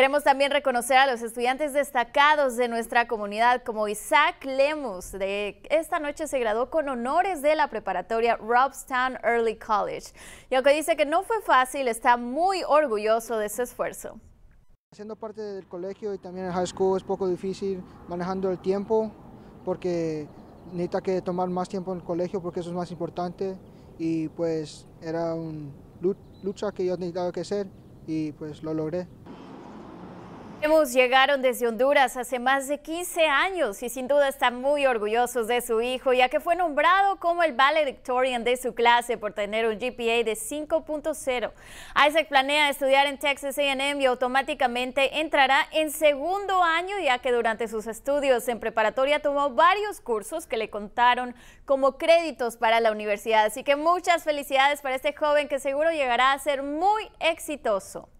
Queremos también reconocer a los estudiantes destacados de nuestra comunidad, como Isaac Lemus, de esta noche se graduó con honores de la preparatoria Robstown Early College. Y aunque dice que no fue fácil, está muy orgulloso de su esfuerzo. Siendo parte del colegio y también el high school es poco difícil manejando el tiempo, porque necesita que tomar más tiempo en el colegio porque eso es más importante y pues era una lucha que yo necesitaba que hacer y pues lo logré llegaron desde Honduras hace más de 15 años y sin duda están muy orgullosos de su hijo, ya que fue nombrado como el valedictorian de su clase por tener un GPA de 5.0. Isaac planea estudiar en Texas A&M y automáticamente entrará en segundo año, ya que durante sus estudios en preparatoria tomó varios cursos que le contaron como créditos para la universidad. Así que muchas felicidades para este joven que seguro llegará a ser muy exitoso.